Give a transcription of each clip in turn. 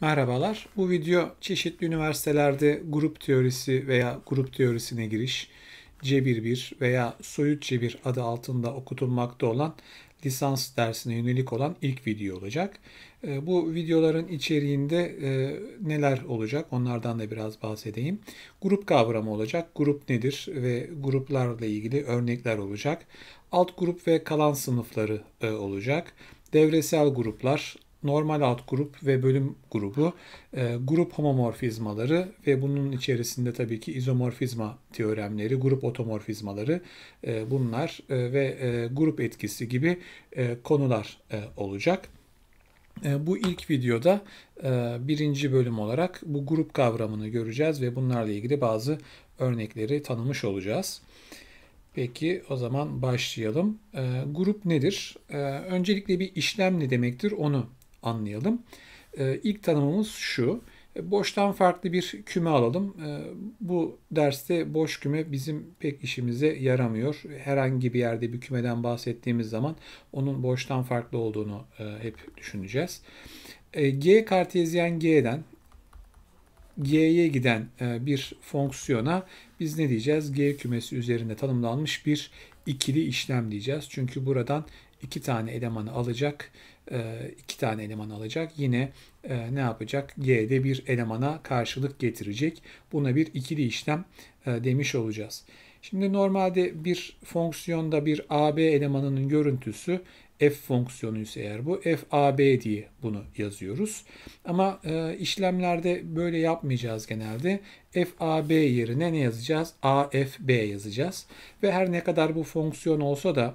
Merhabalar. Bu video çeşitli üniversitelerde grup teorisi veya grup teorisine giriş, c11 veya soyut c1 adı altında okutulmakta olan lisans dersine yönelik olan ilk video olacak. Ee, bu videoların içeriğinde e, neler olacak onlardan da biraz bahsedeyim. Grup kavramı olacak. Grup nedir ve gruplarla ilgili örnekler olacak. Alt grup ve kalan sınıfları e, olacak. Devresel gruplar, normal alt grup ve bölüm grubu, e, grup homomorfizmaları ve bunun içerisinde tabii ki izomorfizma teoremleri, grup otomorfizmaları e, bunlar e, ve e, grup etkisi gibi e, konular e, olacak. E, bu ilk videoda e, birinci bölüm olarak bu grup kavramını göreceğiz ve bunlarla ilgili bazı örnekleri tanımış olacağız. Peki o zaman başlayalım. E, grup nedir? Öncelikle bir işlem ne demektir onu anlayalım. Ee, ilk tanımımız şu. E, boştan farklı bir küme alalım. Ee, bu derste boş küme bizim pek işimize yaramıyor. Herhangi bir yerde bir kümeden bahsettiğimiz zaman onun boştan farklı olduğunu e, hep düşüneceğiz. E, G kartezyen G'den G'ye giden bir fonksiyona biz ne diyeceğiz? G kümesi üzerinde tanımlanmış bir ikili işlem diyeceğiz. Çünkü buradan iki tane elemanı alacak e, iki tane eleman alacak. Yine e, ne yapacak? G'de bir elemana karşılık getirecek. Buna bir ikili işlem e, demiş olacağız. Şimdi normalde bir fonksiyonda bir AB elemanının görüntüsü f fonksiyonu ise eğer bu fAB diye bunu yazıyoruz. Ama e, işlemlerde böyle yapmayacağız genelde. fAB yerine ne yazacağız? afb yazacağız. Ve her ne kadar bu fonksiyon olsa da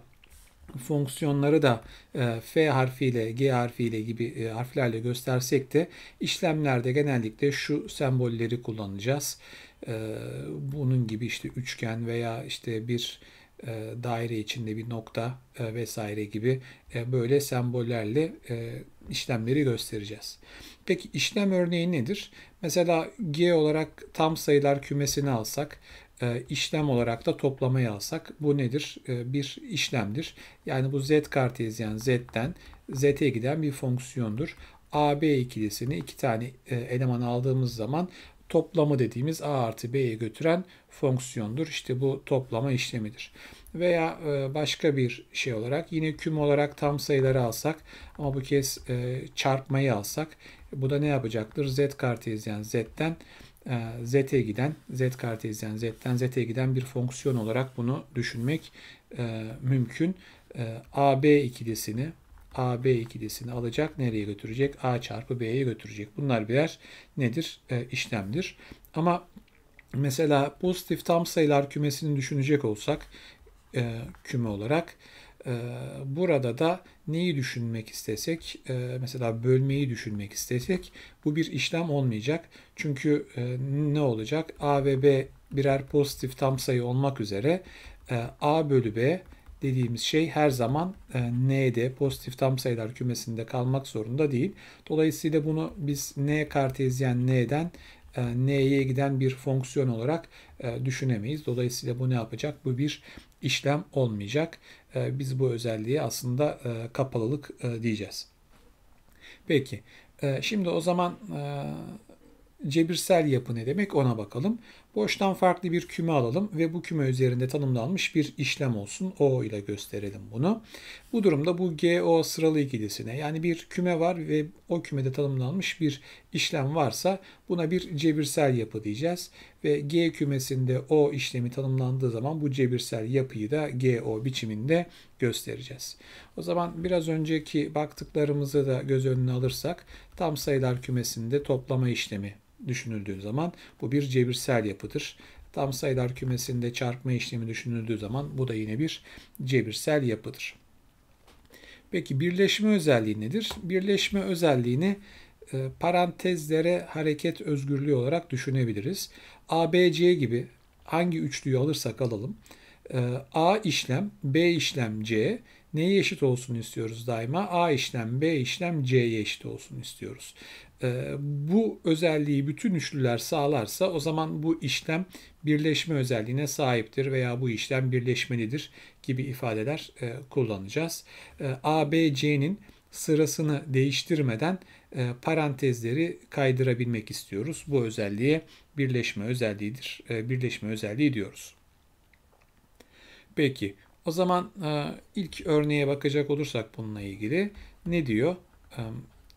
fonksiyonları da e, F harfiyle, G harfiyle gibi e, harflerle göstersek de işlemlerde genellikle şu sembolleri kullanacağız. E, bunun gibi işte üçgen veya işte bir e, daire içinde bir nokta e, vesaire gibi e, böyle sembollerle e, işlemleri göstereceğiz. Peki işlem örneği nedir? Mesela G olarak tam sayılar kümesini alsak e, işlem olarak da toplamaya alsak bu nedir? E, bir işlemdir. Yani bu z kartezyen z'den z'ye giden bir fonksiyondur. AB ikilisini iki tane e, eleman aldığımız zaman toplamı dediğimiz a artı b'ye götüren fonksiyondur. İşte bu toplama işlemidir. Veya başka bir şey olarak yine küm olarak tam sayıları alsak ama bu kez çarpmayı alsak bu da ne yapacaktır? Z kartezyen z'den Z'e giden, z kartezyen z'den Z'e giden bir fonksiyon olarak bunu düşünmek e, mümkün. E, AB ikilisini AB ikilisini alacak. Nereye götürecek? A çarpı B'ye götürecek. Bunlar birer nedir? E, işlemdir. Ama mesela pozitif tam sayılar kümesini düşünecek olsak e, küme olarak ee, burada da neyi düşünmek istesek, e, mesela bölmeyi düşünmek istesek bu bir işlem olmayacak. Çünkü e, ne olacak? A ve B birer pozitif tam sayı olmak üzere e, A bölü B dediğimiz şey her zaman N'de pozitif tam sayılar kümesinde kalmak zorunda değil. Dolayısıyla bunu biz N kartezyen N'den n'ye giden bir fonksiyon olarak düşünemeyiz. Dolayısıyla bu ne yapacak? Bu bir işlem olmayacak. Ee, biz bu özelliği aslında e, kapalılık e, diyeceğiz. Peki, e, şimdi o zaman cebirsel yapı ne demek ona bakalım. Boştan farklı bir küme alalım ve bu küme üzerinde tanımlanmış bir işlem olsun. O ile gösterelim bunu. Bu durumda bu GO sıralı ikilisine yani bir küme var ve o kümede tanımlanmış bir işlem varsa buna bir cebirsel yapı diyeceğiz. Ve G kümesinde O işlemi tanımlandığı zaman bu cebirsel yapıyı da GO biçiminde göstereceğiz. O zaman biraz önceki baktıklarımızı da göz önüne alırsak tam sayılar kümesinde toplama işlemi düşünüldüğü zaman bu bir cebirsel yapıdır. Tam sayılar kümesinde çarpma işlemi düşünüldüğü zaman bu da yine bir cebirsel yapıdır. Peki birleşme özelliği nedir? Birleşme özelliğini e, parantezlere hareket özgürlüğü olarak düşünebiliriz. ABC gibi hangi üçlüyü alırsak alalım. E, A işlem, B işlem, C neyi eşit olsun istiyoruz daima? A işlem B işlem C'ye eşit olsun istiyoruz. E, bu özelliği bütün üçlüler sağlarsa o zaman bu işlem birleşme özelliğine sahiptir veya bu işlem birleşmelidir gibi ifadeler e, kullanacağız. E, A, B, C'nin sırasını değiştirmeden e, parantezleri kaydırabilmek istiyoruz. Bu özelliğe birleşme özelliğidir. E, birleşme özelliği diyoruz. Peki o zaman e, ilk örneğe bakacak olursak bununla ilgili ne diyor? E,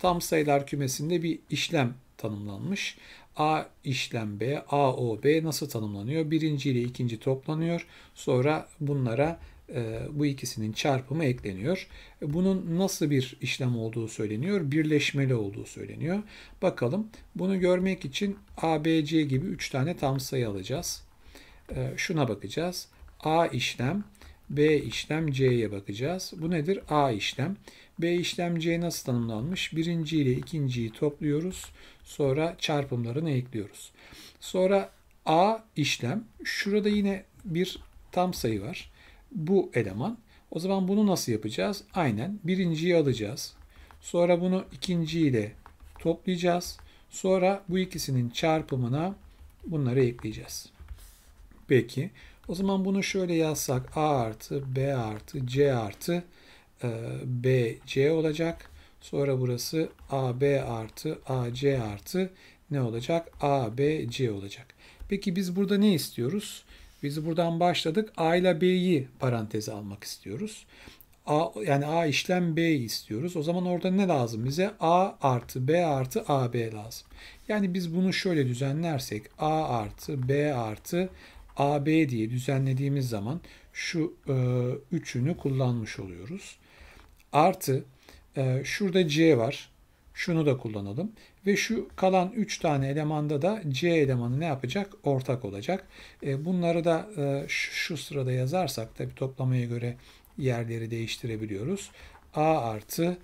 tam sayılar kümesinde bir işlem tanımlanmış. A işlem B, A, O, B nasıl tanımlanıyor? Birinci ile ikinci toplanıyor. Sonra bunlara e, bu ikisinin çarpımı ekleniyor. Bunun nasıl bir işlem olduğu söyleniyor? Birleşmeli olduğu söyleniyor. Bakalım bunu görmek için ABC gibi 3 tane tam sayı alacağız. E, şuna bakacağız. A işlem, B işlem, C'ye bakacağız. Bu nedir? A işlem. B işlem nasıl tanımlanmış? Birinci ile ikinciyi topluyoruz. Sonra çarpımlarını ekliyoruz. Sonra A işlem. Şurada yine bir tam sayı var. Bu eleman. O zaman bunu nasıl yapacağız? Aynen birinciyi alacağız. Sonra bunu ikinci ile toplayacağız. Sonra bu ikisinin çarpımına bunları ekleyeceğiz. Peki. O zaman bunu şöyle yazsak A artı B artı C artı e, BC olacak. Sonra burası AB artı AC artı ne olacak? ABC olacak. Peki biz burada ne istiyoruz? Biz buradan başladık. A ile B'yi paranteze almak istiyoruz. A, yani A işlem B istiyoruz. O zaman orada ne lazım bize? A artı B artı AB lazım. Yani biz bunu şöyle düzenlersek A artı B artı AB diye düzenlediğimiz zaman şu e, üçünü kullanmış oluyoruz. Artı e, şurada C var. Şunu da kullanalım. Ve şu kalan 3 tane elemanda da C elemanı ne yapacak? Ortak olacak. E, bunları da e, şu, şu sırada yazarsak tabi toplamaya göre yerleri değiştirebiliyoruz. A artı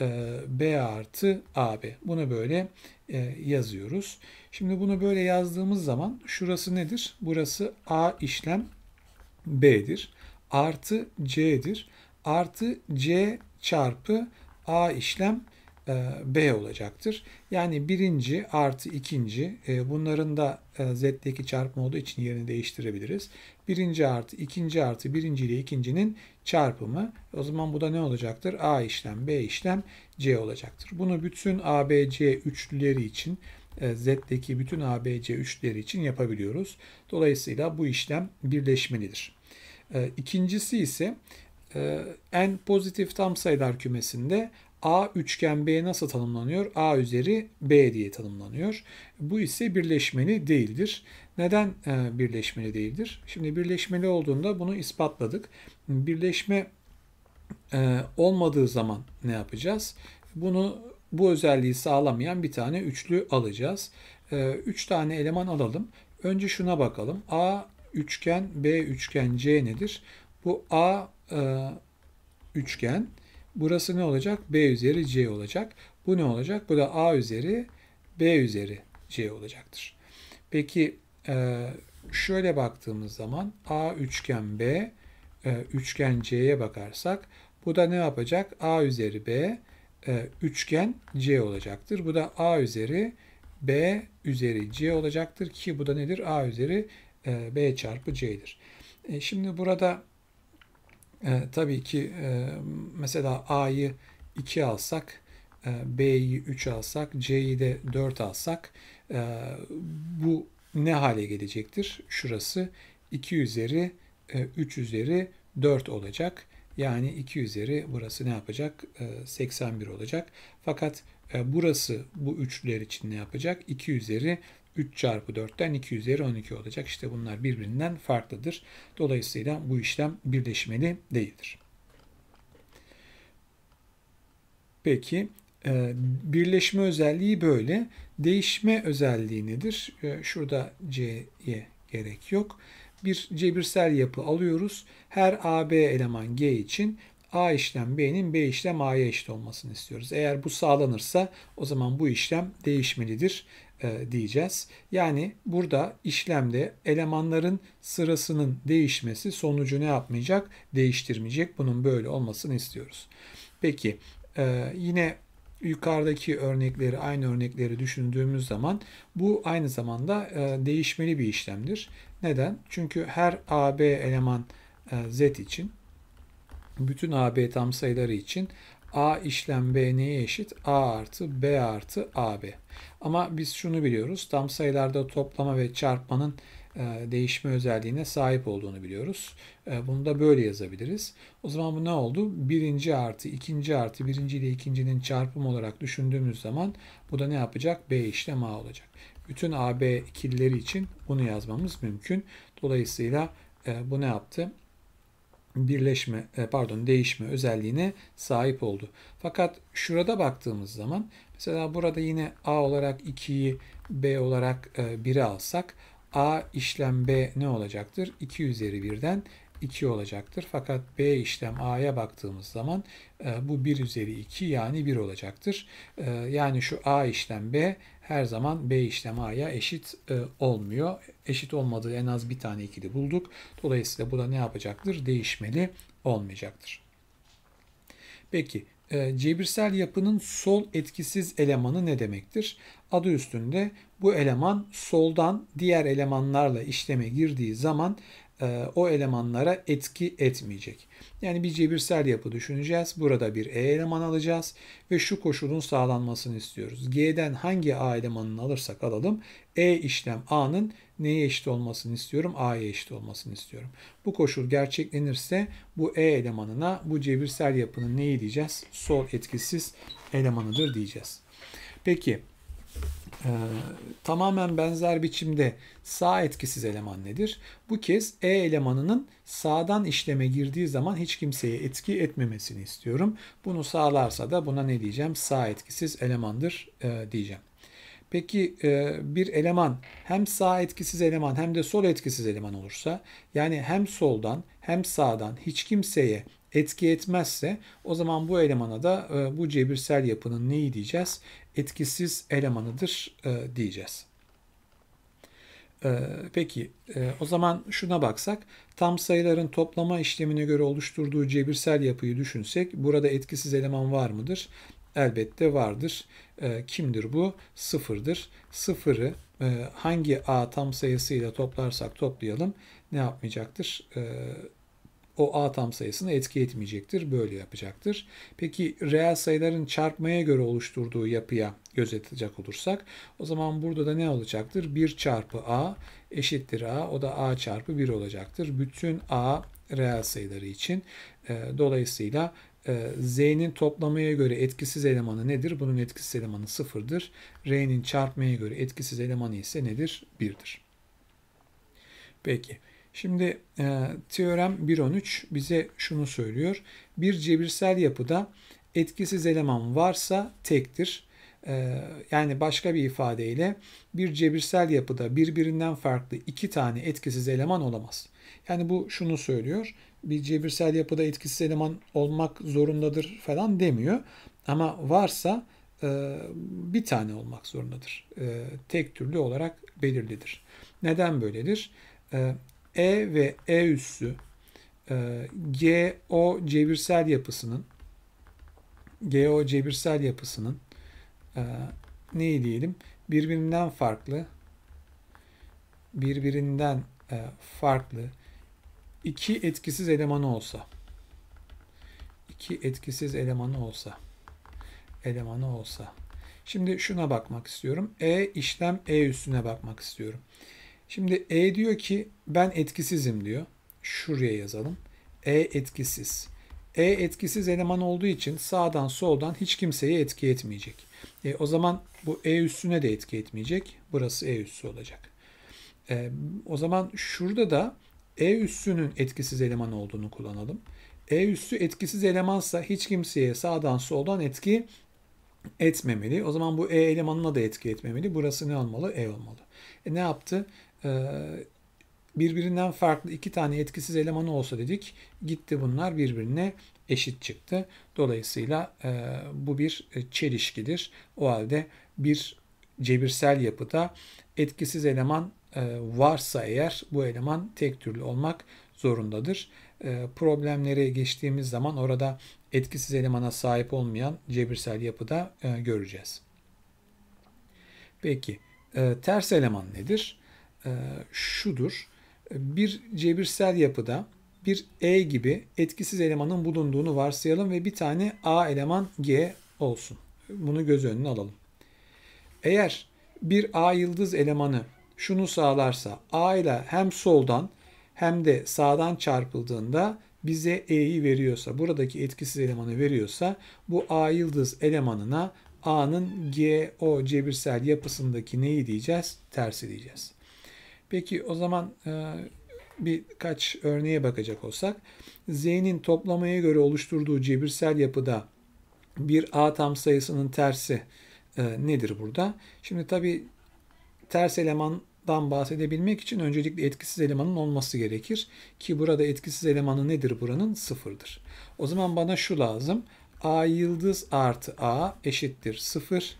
e, B artı AB. Bunu böyle e, yazıyoruz. Şimdi bunu böyle yazdığımız zaman şurası nedir? Burası A işlem B'dir. Artı C'dir. Artı C çarpı A işlem e, B olacaktır. Yani birinci artı ikinci e, bunların da e, Z'deki çarpma olduğu için yerini değiştirebiliriz. Birinci artı ikinci artı birinci ile ikincinin çarpımı. O zaman bu da ne olacaktır? A işlem B işlem C olacaktır. Bunu bütün ABC üçlüleri için Z'deki bütün ABC üçlüleri için yapabiliyoruz. Dolayısıyla bu işlem birleşmelidir. İkincisi ise ee, en pozitif tam sayılar kümesinde A üçgen B nasıl tanımlanıyor? A üzeri B diye tanımlanıyor. Bu ise birleşmeli değildir. Neden e, birleşmeli değildir? Şimdi birleşmeli olduğunda bunu ispatladık. Birleşme e, olmadığı zaman ne yapacağız? Bunu bu özelliği sağlamayan bir tane üçlü alacağız. E, üç tane eleman alalım. Önce şuna bakalım. A üçgen B üçgen C nedir? Bu A e, üçgen. Burası ne olacak? B üzeri C olacak. Bu ne olacak? Bu da A üzeri B üzeri C olacaktır. Peki e, şöyle baktığımız zaman A üçgen B e, üçgen C'ye bakarsak bu da ne yapacak? A üzeri B üçgen C olacaktır. Bu da A üzeri B üzeri C olacaktır ki bu da nedir? A üzeri B çarpı C'dir. şimdi burada e, tabii ki e, mesela A'yı 2 alsak, e, B'yi 3 alsak, C'yi de 4 alsak e, bu ne hale gelecektir? Şurası 2 üzeri e, 3 üzeri 4 olacak. Yani 2 üzeri burası ne yapacak? E, 81 olacak. Fakat e, burası bu üçler için ne yapacak? 2 üzeri 3 çarpı 4'ten 2 üzeri 12 olacak. İşte bunlar birbirinden farklıdır. Dolayısıyla bu işlem birleşmeli değildir. Peki e, birleşme özelliği böyle. Değişme özelliği nedir? E, şurada C'ye gerek yok. Bir cebirsel yapı alıyoruz. Her AB eleman G için A işlem B'nin B işlem A'ya eşit olmasını istiyoruz. Eğer bu sağlanırsa o zaman bu işlem değişmelidir. E, diyeceğiz. Yani burada işlemde elemanların sırasının değişmesi sonucu ne yapmayacak? Değiştirmeyecek. Bunun böyle olmasını istiyoruz. Peki e, yine yukarıdaki örnekleri aynı örnekleri düşündüğümüz zaman bu aynı zamanda e, değişmeli bir işlemdir. Neden? Çünkü her AB eleman Z için bütün AB tam sayıları için A işlem B neye eşit? A artı B artı AB. Ama biz şunu biliyoruz. Tam sayılarda toplama ve çarpmanın e, değişme özelliğine sahip olduğunu biliyoruz. E, bunu da böyle yazabiliriz. O zaman bu ne oldu? Birinci artı ikinci artı birinci ile ikincinin çarpımı olarak düşündüğümüz zaman bu da ne yapacak? B işlem A olacak. Bütün AB ikilileri için bunu yazmamız mümkün. Dolayısıyla e, bu ne yaptı? birleşme e, pardon değişme özelliğine sahip oldu. Fakat şurada baktığımız zaman mesela burada yine A olarak 2'yi B olarak 1'i e, alsak A işlem B ne olacaktır? 2 üzeri 1'den 2 olacaktır. Fakat B işlem A'ya baktığımız zaman e, bu 1 üzeri 2 yani 1 olacaktır. E, yani şu A işlem B her zaman B işlem A'ya eşit e, olmuyor. Eşit olmadığı en az bir tane ikili bulduk. Dolayısıyla bu da ne yapacaktır? Değişmeli olmayacaktır. Peki e, cebirsel yapının sol etkisiz elemanı ne demektir? Adı üstünde bu eleman soldan diğer elemanlarla işleme girdiği zaman e, o elemanlara etki etmeyecek. Yani bir cebirsel yapı düşüneceğiz. Burada bir E eleman alacağız ve şu koşulun sağlanmasını istiyoruz. G'den hangi A elemanını alırsak alalım E işlem A'nın neye eşit olmasını istiyorum? A'ya eşit olmasını istiyorum. Bu koşul gerçeklenirse bu E elemanına bu cebirsel yapının neyi diyeceğiz? Sol etkisiz elemanıdır diyeceğiz. Peki ee, tamamen benzer biçimde sağ etkisiz eleman nedir? Bu kez E elemanının sağdan işleme girdiği zaman hiç kimseye etki etmemesini istiyorum. Bunu sağlarsa da buna ne diyeceğim? Sağ etkisiz elemandır e, diyeceğim. Peki e, bir eleman hem sağ etkisiz eleman hem de sol etkisiz eleman olursa yani hem soldan hem sağdan hiç kimseye etki etmezse o zaman bu elemana da e, bu cebirsel yapının neyi diyeceğiz? Etkisiz elemanıdır e, diyeceğiz. E, peki e, o zaman şuna baksak tam sayıların toplama işlemine göre oluşturduğu cebirsel yapıyı düşünsek burada etkisiz eleman var mıdır? Elbette vardır. E, kimdir bu? Sıfırdır. Sıfırı e, hangi a tam sayısıyla toplarsak toplayalım ne yapmayacaktır? E, o A tam sayısını etki etmeyecektir. Böyle yapacaktır. Peki reel sayıların çarpmaya göre oluşturduğu yapıya göz atacak olursak o zaman burada da ne olacaktır? 1 çarpı A eşittir A. O da A çarpı 1 olacaktır. Bütün A reel sayıları için. E, dolayısıyla e, Z'nin toplamaya göre etkisiz elemanı nedir? Bunun etkisiz elemanı sıfırdır. R'nin çarpmaya göre etkisiz elemanı ise nedir? Birdir. Peki. Şimdi e, teorem 1.13 bize şunu söylüyor. Bir cebirsel yapıda etkisiz eleman varsa tektir. E, yani başka bir ifadeyle bir cebirsel yapıda birbirinden farklı iki tane etkisiz eleman olamaz. Yani bu şunu söylüyor. Bir cebirsel yapıda etkisiz eleman olmak zorundadır falan demiyor. Ama varsa e, bir tane olmak zorundadır. E, tek türlü olarak belirlidir. Neden böyledir? E, e ve E üssü e, GO cebirsel yapısının GO cebirsel yapısının e, ne diyelim birbirinden farklı birbirinden e, farklı iki etkisiz elemanı olsa iki etkisiz elemanı olsa elemanı olsa şimdi şuna bakmak istiyorum. E işlem E üssüne bakmak istiyorum. Şimdi E diyor ki ben etkisizim diyor. Şuraya yazalım. E etkisiz. E etkisiz eleman olduğu için sağdan soldan hiç kimseye etki etmeyecek. E, o zaman bu E üssüne de etki etmeyecek. Burası E üssü olacak. E, o zaman şurada da E üssünün etkisiz eleman olduğunu kullanalım. E üssü etkisiz elemansa hiç kimseye sağdan soldan etki etmemeli. O zaman bu E elemanına da etki etmemeli. Burası ne olmalı? E olmalı. E ne yaptı? Ee, birbirinden farklı iki tane etkisiz elemanı olsa dedik. Gitti bunlar birbirine eşit çıktı. Dolayısıyla e, bu bir e, çelişkidir. O halde bir cebirsel yapıda etkisiz eleman e, varsa eğer bu eleman tek türlü olmak zorundadır. problemlere geçtiğimiz zaman orada etkisiz elemana sahip olmayan cebirsel yapıda göreceğiz. Peki ters eleman nedir? E, şudur. E, bir cebirsel yapıda bir E gibi etkisiz elemanın bulunduğunu varsayalım ve bir tane A eleman G olsun. Bunu göz önüne alalım. Eğer bir A yıldız elemanı şunu sağlarsa A ile hem soldan hem de sağdan çarpıldığında bize E'yi veriyorsa, buradaki etkisiz elemanı veriyorsa bu A yıldız elemanına A'nın G, O cebirsel yapısındaki neyi diyeceğiz? Tersi diyeceğiz. Peki o zaman e, birkaç örneğe bakacak olsak Z'nin toplamaya göre oluşturduğu cebirsel yapıda bir A tam sayısının tersi e, nedir burada? Şimdi tabi ters elemandan bahsedebilmek için öncelikle etkisiz elemanın olması gerekir. Ki burada etkisiz elemanı nedir buranın? Sıfırdır. O zaman bana şu lazım. A yıldız artı A eşittir sıfır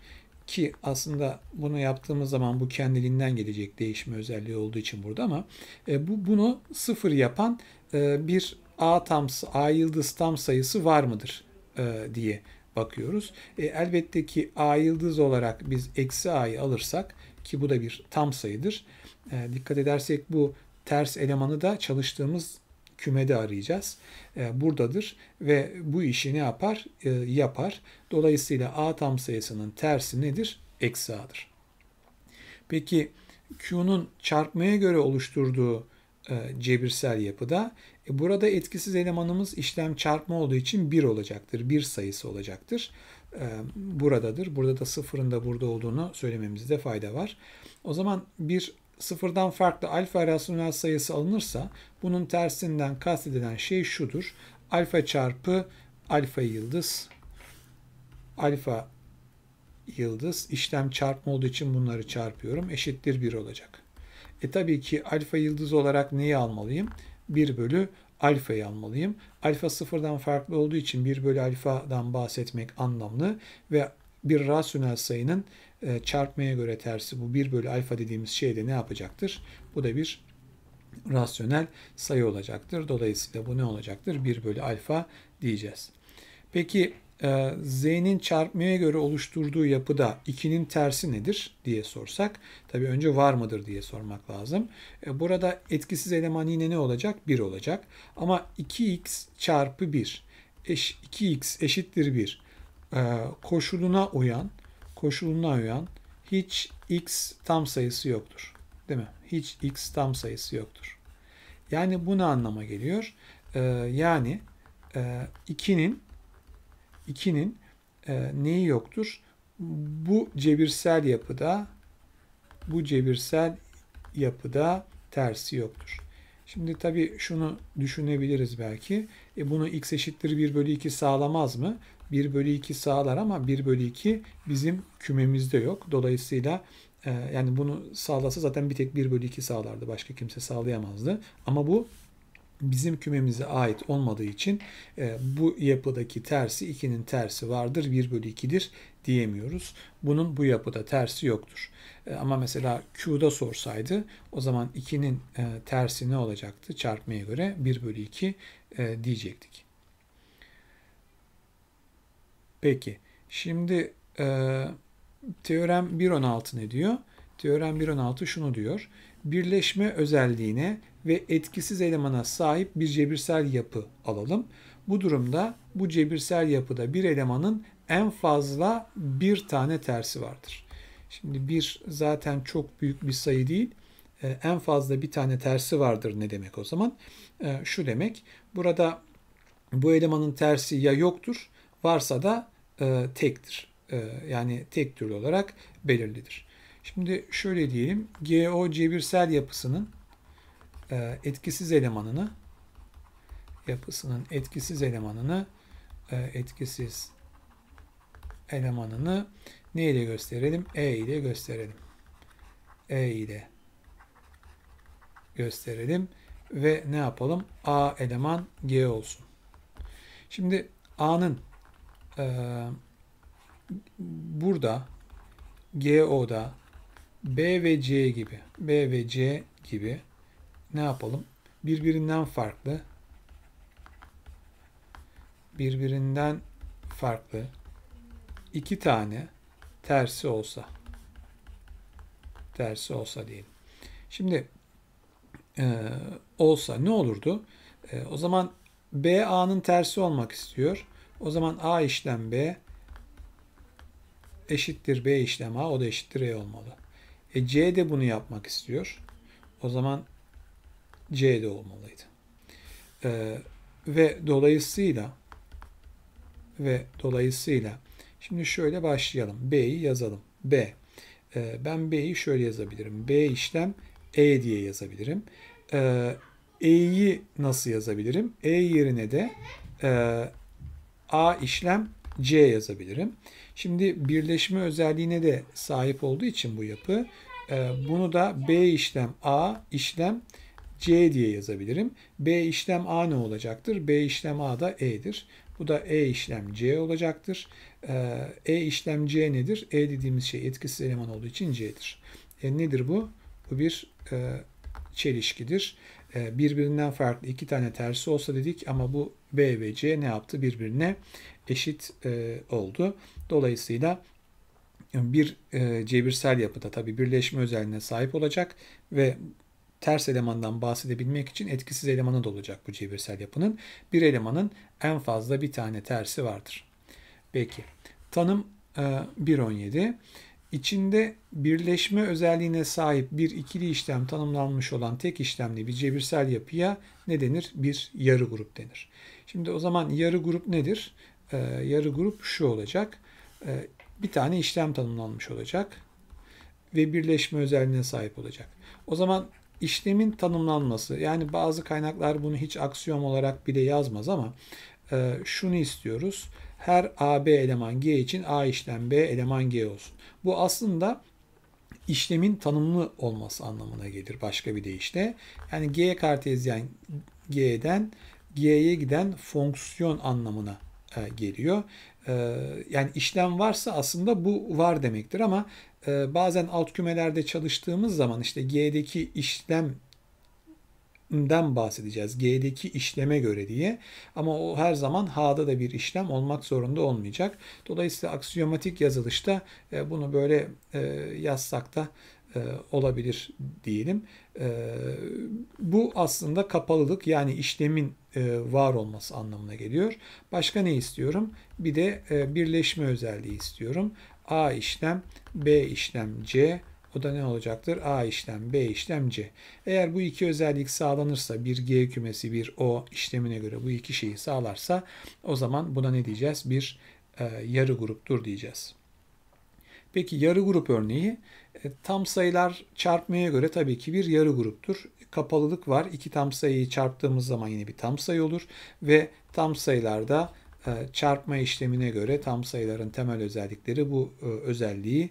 ki aslında bunu yaptığımız zaman bu kendiliğinden gelecek değişme özelliği olduğu için burada ama e, bu bunu sıfır yapan e, bir A tam A yıldız tam sayısı var mıdır e, diye bakıyoruz. E, elbette ki A yıldız olarak biz eksi A'yı alırsak ki bu da bir tam sayıdır. E, dikkat edersek bu ters elemanı da çalıştığımız kümede arayacağız. E, buradadır ve bu işi ne yapar? E, yapar. Dolayısıyla A tam sayısının tersi nedir? Eksi A'dır. Peki Q'nun çarpmaya göre oluşturduğu e, cebirsel yapıda e, burada etkisiz elemanımız işlem çarpma olduğu için 1 olacaktır. 1 sayısı olacaktır. E, buradadır. Burada da sıfırın da burada olduğunu söylememizde fayda var. O zaman bir sıfırdan farklı alfa rasyonel sayısı alınırsa bunun tersinden kastedilen şey şudur. Alfa çarpı alfa yıldız alfa yıldız işlem çarpma olduğu için bunları çarpıyorum. Eşittir 1 olacak. E tabii ki alfa yıldız olarak neyi almalıyım? 1 bölü alfayı almalıyım. Alfa sıfırdan farklı olduğu için 1 bölü alfadan bahsetmek anlamlı ve bir rasyonel sayının e, çarpmaya göre tersi bu 1 bölü alfa dediğimiz şey de ne yapacaktır? Bu da bir rasyonel sayı olacaktır. Dolayısıyla bu ne olacaktır? 1 bölü alfa diyeceğiz. Peki e, Z'nin çarpmaya göre oluşturduğu yapıda 2'nin tersi nedir diye sorsak tabii önce var mıdır diye sormak lazım. E, burada etkisiz eleman yine ne olacak? 1 olacak. Ama 2x çarpı 1 eş, 2x eşittir 1 e, koşuluna uyan koşuluna uyan hiç x tam sayısı yoktur. Değil mi? Hiç x tam sayısı yoktur. Yani bu ne anlama geliyor? E, yani 2'nin 2'nin e, neyi yoktur? Bu cebirsel yapıda bu cebirsel yapıda tersi yoktur. Şimdi tabii şunu düşünebiliriz belki. E bunu x eşittir 1 bölü 2 sağlamaz mı? 1 bölü 2 sağlar ama 1 bölü 2 bizim kümemizde yok. Dolayısıyla e, yani bunu sağlasa zaten bir tek 1 bölü 2 sağlardı. Başka kimse sağlayamazdı. Ama bu bizim kümemize ait olmadığı için e, bu yapıdaki tersi 2'nin tersi vardır 1 bölü 2'dir diyemiyoruz. Bunun bu yapıda tersi yoktur. E, ama mesela Q'da sorsaydı o zaman 2'nin e, tersi ne olacaktı çarpmaya göre 1 bölü 2 e, diyecektik. Peki şimdi e, teorem 1.16 ne diyor? Teorem 1.16 şunu diyor birleşme özelliğine ve etkisiz elemana sahip bir cebirsel yapı alalım. Bu durumda bu cebirsel yapıda bir elemanın en fazla bir tane tersi vardır. Şimdi bir zaten çok büyük bir sayı değil. Ee, en fazla bir tane tersi vardır ne demek o zaman? Ee, şu demek burada bu elemanın tersi ya yoktur varsa da e, tektir. E, yani tek türlü olarak belirlidir. Şimdi şöyle diyelim. GO cebirsel yapısının e, etkisiz elemanını yapısının etkisiz elemanını e, etkisiz elemanını ne ile gösterelim? E ile gösterelim. E ile gösterelim ve ne yapalım? A eleman G olsun. Şimdi A'nın e, burada GO'da B ve C gibi. B ve C gibi ne yapalım? Birbirinden farklı. Birbirinden farklı. iki tane tersi olsa. Tersi olsa diyelim. Şimdi e, olsa ne olurdu? E, o zaman B A'nın tersi olmak istiyor. O zaman A işlem B eşittir B işlem A. O da eşittir E olmalı. E, C de bunu yapmak istiyor. O zaman C de olmalıydı. E, ve dolayısıyla ve dolayısıyla şimdi şöyle başlayalım. B'yi yazalım. B. E, ben B'yi şöyle yazabilirim. B işlem E diye yazabilirim. E, E'yi nasıl yazabilirim? E yerine de e, A işlem C yazabilirim. Şimdi birleşme özelliğine de sahip olduğu için bu yapı e, bunu da B işlem A işlem C diye yazabilirim. B işlem A ne olacaktır? B işlem A da E'dir. Bu da E işlem C olacaktır. E, e işlem C nedir? E dediğimiz şey etkisiz eleman olduğu için C'dir. E nedir bu? Bu bir e, çelişkidir. E, birbirinden farklı iki tane tersi olsa dedik ama bu B ve C ne yaptı? Birbirine eşit e, oldu. Dolayısıyla bir e, cebirsel yapıda tabi birleşme özelliğine sahip olacak ve ters elemandan bahsedebilmek için etkisiz elemanı da olacak bu cebirsel yapının. Bir elemanın en fazla bir tane tersi vardır. Peki tanım e, 1.17 içinde birleşme özelliğine sahip bir ikili işlem tanımlanmış olan tek işlemli bir cebirsel yapıya ne denir? Bir yarı grup denir. Şimdi o zaman yarı grup nedir? e, yarı grup şu olacak. E, bir tane işlem tanımlanmış olacak ve birleşme özelliğine sahip olacak. O zaman işlemin tanımlanması yani bazı kaynaklar bunu hiç aksiyom olarak bile yazmaz ama e, şunu istiyoruz. Her AB eleman G için A işlem B eleman G olsun. Bu aslında işlemin tanımlı olması anlamına gelir başka bir deyişle. Yani G kartezyen G'den G'ye giden fonksiyon anlamına e, geliyor. E, yani işlem varsa aslında bu var demektir ama e, bazen alt kümelerde çalıştığımız zaman işte G'deki işlem den bahsedeceğiz. G'deki işleme göre diye. Ama o her zaman H'da da bir işlem olmak zorunda olmayacak. Dolayısıyla aksiyomatik yazılışta bunu böyle yazsak da e, olabilir diyelim. E, bu aslında kapalılık yani işlemin e, var olması anlamına geliyor. Başka ne istiyorum? Bir de e, birleşme özelliği istiyorum. A işlem, B işlem, C o da ne olacaktır? A işlem, B işlem, C. Eğer bu iki özellik sağlanırsa bir G kümesi bir O işlemine göre bu iki şeyi sağlarsa o zaman buna ne diyeceğiz? Bir e, yarı gruptur diyeceğiz. Peki yarı grup örneği e, tam sayılar çarpmaya göre tabii ki bir yarı gruptur. Kapalılık var. İki tam sayıyı çarptığımız zaman yine bir tam sayı olur ve tam sayılarda e, çarpma işlemine göre tam sayıların temel özellikleri bu e, özelliği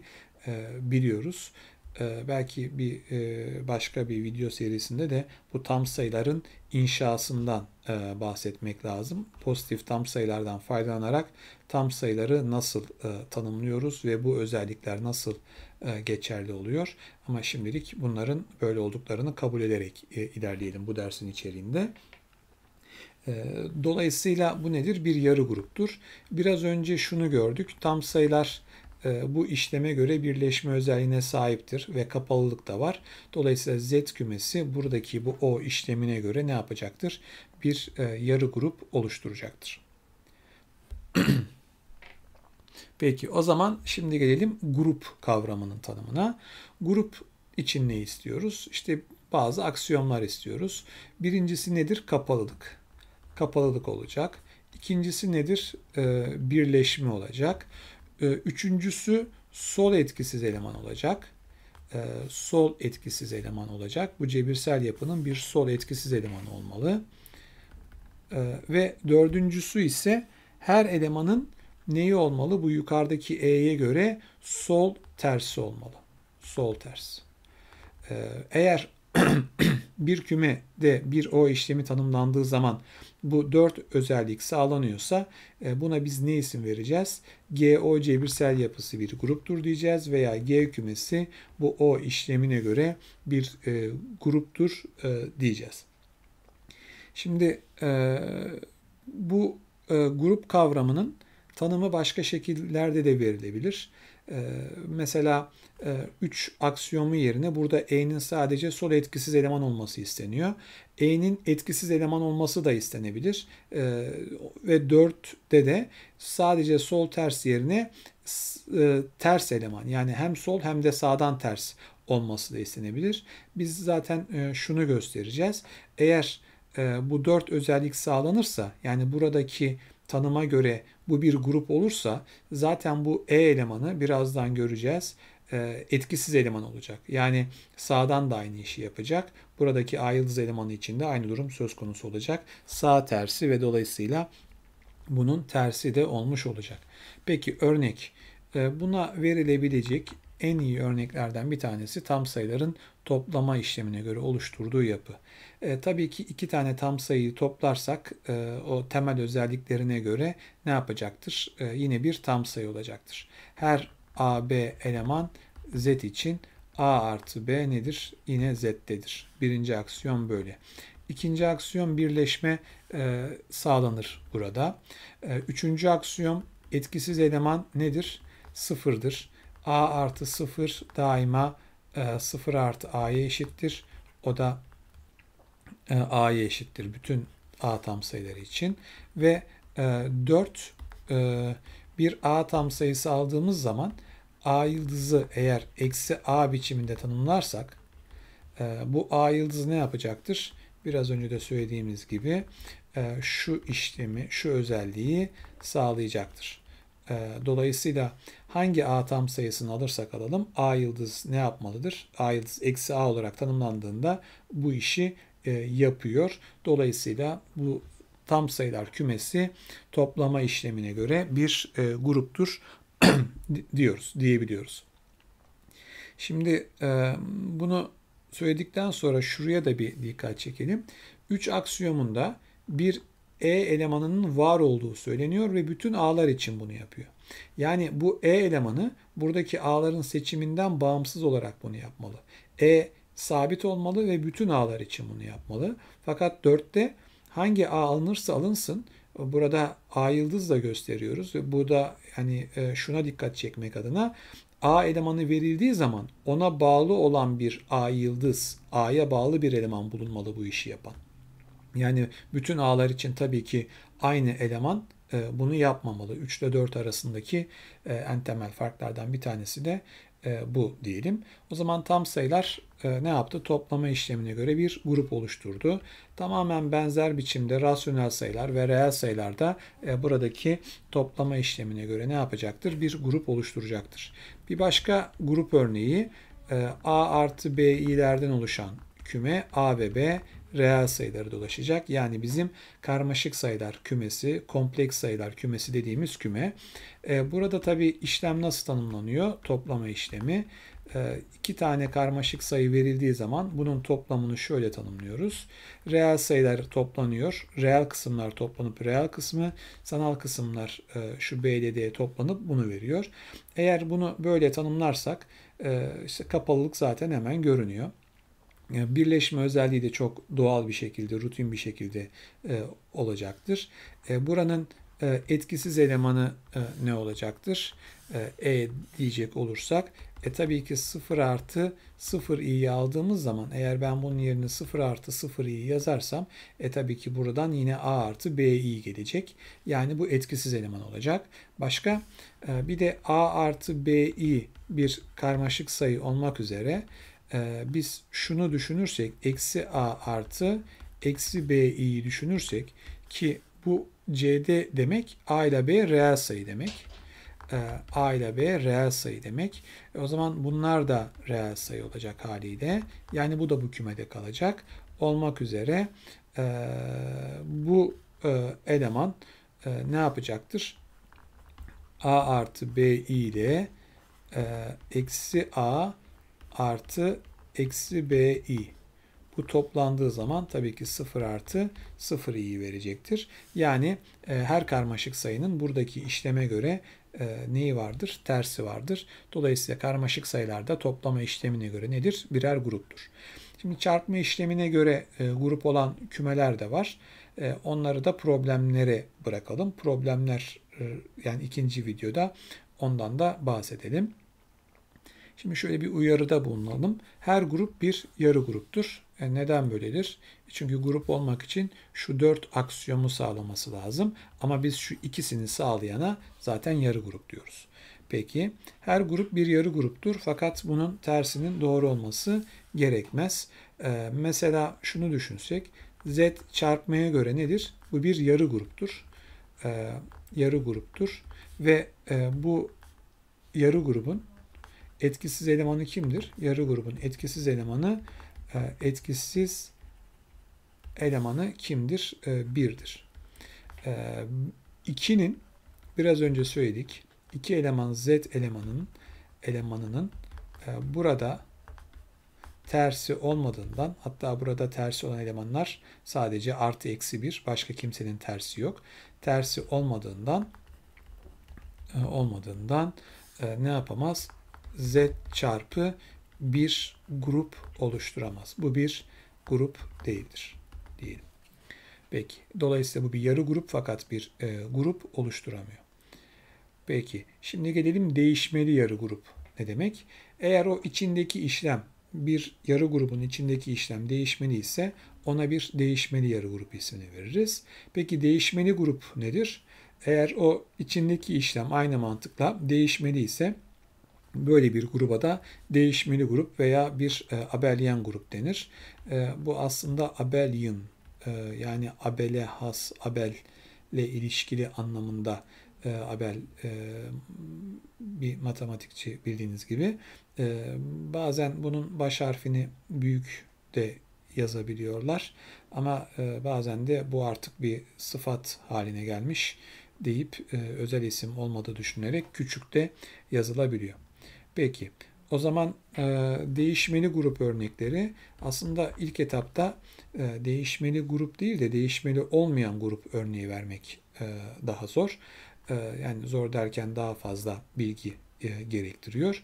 biliyoruz. Ee, belki bir e, başka bir video serisinde de bu tam sayıların inşasından e, bahsetmek lazım. Pozitif tam sayılardan faydalanarak tam sayıları nasıl e, tanımlıyoruz ve bu özellikler nasıl geçerli oluyor. Ama şimdilik bunların böyle olduklarını kabul ederek ilerleyelim bu dersin içeriğinde. Dolayısıyla bu nedir? Bir yarı gruptur. Biraz önce şunu gördük. Tam sayılar ee, bu işleme göre birleşme özelliğine sahiptir ve kapalılık da var. Dolayısıyla Z kümesi buradaki bu O işlemine göre ne yapacaktır? Bir e, yarı grup oluşturacaktır. Peki o zaman şimdi gelelim grup kavramının tanımına. Grup için ne istiyoruz? İşte bazı aksiyonlar istiyoruz. Birincisi nedir? Kapalılık. Kapalılık olacak. İkincisi nedir? E, birleşme olacak. Ee, üçüncüsü sol etkisiz eleman olacak. Ee, sol etkisiz eleman olacak. Bu cebirsel yapının bir sol etkisiz elemanı olmalı. Ee, ve dördüncüsü ise her elemanın neyi olmalı? Bu yukarıdaki E'ye göre sol tersi olmalı. Sol ters. Eğer bir kümede bir o işlemi tanımlandığı zaman bu dört özellik sağlanıyorsa e, buna biz ne isim vereceğiz? GO cebirsel yapısı bir gruptur diyeceğiz veya G kümesi bu o işlemine göre bir e, gruptur e, diyeceğiz. Şimdi e, bu grup kavramının tanımı başka şekillerde de verilebilir. Ee, mesela 3 e, aksiyomu yerine burada E'nin sadece sol etkisiz eleman olması isteniyor. E'nin etkisiz eleman olması da istenebilir. Ee, ve 4'te de sadece sol ters yerine e, ters eleman yani hem sol hem de sağdan ters olması da istenebilir. Biz zaten e, şunu göstereceğiz. Eğer bu 4 özellik sağlanırsa yani buradaki tanıma göre bu bir grup olursa zaten bu E elemanı birazdan göreceğiz ee, etkisiz eleman olacak. Yani sağdan da aynı işi yapacak. Buradaki A yıldız elemanı için de aynı durum söz konusu olacak. Sağ tersi ve dolayısıyla bunun tersi de olmuş olacak. Peki örnek e, buna verilebilecek en iyi örneklerden bir tanesi tam sayıların toplama işlemine göre oluşturduğu yapı. E, tabii ki iki tane tam sayıyı toplarsak e, o temel özelliklerine göre ne yapacaktır? E, yine bir tam sayı olacaktır. Her a, b eleman Z için A artı B nedir? Yine Z'dedir. Birinci aksiyon böyle. İkinci aksiyon birleşme e, sağlanır burada. E, üçüncü aksiyon etkisiz eleman nedir? Sıfırdır a artı 0 daima e, 0 artı a'ya eşittir. O da e, a'ya eşittir bütün a tam sayıları için. Ve e, 4 e, bir a tam sayısı aldığımız zaman a yıldızı eğer eksi a biçiminde tanımlarsak e, bu a yıldızı ne yapacaktır? Biraz önce de söylediğimiz gibi e, şu işlemi, şu özelliği sağlayacaktır. E, dolayısıyla Hangi A tam sayısını alırsak alalım A yıldız ne yapmalıdır? A yıldız eksi A olarak tanımlandığında bu işi e, yapıyor. Dolayısıyla bu tam sayılar kümesi toplama işlemine göre bir e, gruptur diyoruz, diyebiliyoruz. Şimdi e, bunu söyledikten sonra şuraya da bir dikkat çekelim. 3 aksiyomunda bir E elemanının var olduğu söyleniyor ve bütün A'lar için bunu yapıyor. Yani bu E elemanı buradaki A'ların seçiminden bağımsız olarak bunu yapmalı. E sabit olmalı ve bütün ağlar için bunu yapmalı. Fakat 4'te hangi A alınırsa alınsın burada A yıldız da gösteriyoruz. ve da hani şuna dikkat çekmek adına A elemanı verildiği zaman ona bağlı olan bir A yıldız, A'ya bağlı bir eleman bulunmalı bu işi yapan. Yani bütün ağlar için tabii ki aynı eleman e, bunu yapmamalı. 3 ile 4 arasındaki e, en temel farklardan bir tanesi de e, bu diyelim. O zaman tam sayılar ne yaptı? Toplama işlemine göre bir grup oluşturdu. Tamamen benzer biçimde rasyonel sayılar ve reel sayılar da buradaki toplama işlemine göre ne yapacaktır? Bir grup oluşturacaktır. Bir başka grup örneği A artı B ilerden oluşan küme A ve B reel sayıları dolaşacak. Yani bizim karmaşık sayılar kümesi, kompleks sayılar kümesi dediğimiz küme. E, burada tabi işlem nasıl tanımlanıyor? Toplama işlemi. E, iki tane karmaşık sayı verildiği zaman bunun toplamını şöyle tanımlıyoruz. Reel sayılar toplanıyor. Reel kısımlar toplanıp reel kısmı, sanal kısımlar e, şu BDD'ye toplanıp bunu veriyor. Eğer bunu böyle tanımlarsak e, işte kapalılık zaten hemen görünüyor. E, birleşme özelliği de çok doğal bir şekilde, rutin bir şekilde e, olacaktır. E, buranın etkisiz elemanı ne olacaktır? E diyecek olursak e tabii ki 0 artı 0 i'yi aldığımız zaman eğer ben bunun yerine 0 artı 0 i'yi yazarsam e tabii ki buradan yine a artı b i gelecek. Yani bu etkisiz eleman olacak. Başka bir de a artı b i bir karmaşık sayı olmak üzere e, biz şunu düşünürsek eksi a artı eksi b'yi düşünürsek ki bu cd demek a ile b reel sayı demek. E, a ile b reel sayı demek. E, o zaman bunlar da reel sayı olacak haliyle. Yani bu da bu kümede kalacak. Olmak üzere e, bu e, eleman e, ne yapacaktır? a artı b ile e, eksi a artı eksi bi. Bu toplandığı zaman tabii ki 0 artı 0 i'yi verecektir. Yani e, her karmaşık sayının buradaki işleme göre e, neyi vardır? Tersi vardır. Dolayısıyla karmaşık sayılarda toplama işlemine göre nedir? Birer gruptur. Şimdi çarpma işlemine göre e, grup olan kümeler de var. E, onları da problemlere bırakalım. Problemler e, yani ikinci videoda ondan da bahsedelim. Şimdi şöyle bir uyarıda bulunalım. Her grup bir yarı gruptur. E neden böyledir? E, çünkü grup olmak için şu dört aksiyomu sağlaması lazım. Ama biz şu ikisini sağlayana zaten yarı grup diyoruz. Peki her grup bir yarı gruptur fakat bunun tersinin doğru olması gerekmez. Ee, mesela şunu düşünsek z çarpmaya göre nedir? Bu bir yarı gruptur. Ee, yarı gruptur ve e, bu yarı grubun Etkisiz elemanı kimdir? Yarı grubun etkisiz elemanı e, etkisiz elemanı kimdir? 1'dir. E, 2'nin e, biraz önce söyledik. 2 eleman Z elemanının elemanının burada tersi olmadığından hatta burada tersi olan elemanlar sadece artı eksi 1 başka kimsenin tersi yok. Tersi olmadığından olmadığından ne yapamaz? z çarpı bir grup oluşturamaz. Bu bir grup değildir diyelim. Peki. Dolayısıyla bu bir yarı grup fakat bir e, grup oluşturamıyor. Peki. Şimdi gelelim değişmeli yarı grup. Ne demek? Eğer o içindeki işlem bir yarı grubun içindeki işlem değişmeli ise ona bir değişmeli yarı grup ismini veririz. Peki değişmeli grup nedir? Eğer o içindeki işlem aynı mantıkla değişmeli ise Böyle bir gruba da değişmeli grup veya bir e, abelian grup denir. E, bu aslında abelian e, yani abele has, abel ile ilişkili anlamında e, Abel e, bir matematikçi bildiğiniz gibi. E, bazen bunun baş harfini büyük de yazabiliyorlar. Ama e, bazen de bu artık bir sıfat haline gelmiş deyip e, özel isim olmadığı düşünerek küçük de yazılabiliyor. Peki o zaman e, değişmeni grup örnekleri aslında ilk etapta e, değişmeni grup değil de değişmeli olmayan grup örneği vermek e, daha zor. E, yani zor derken daha fazla bilgi e, gerektiriyor.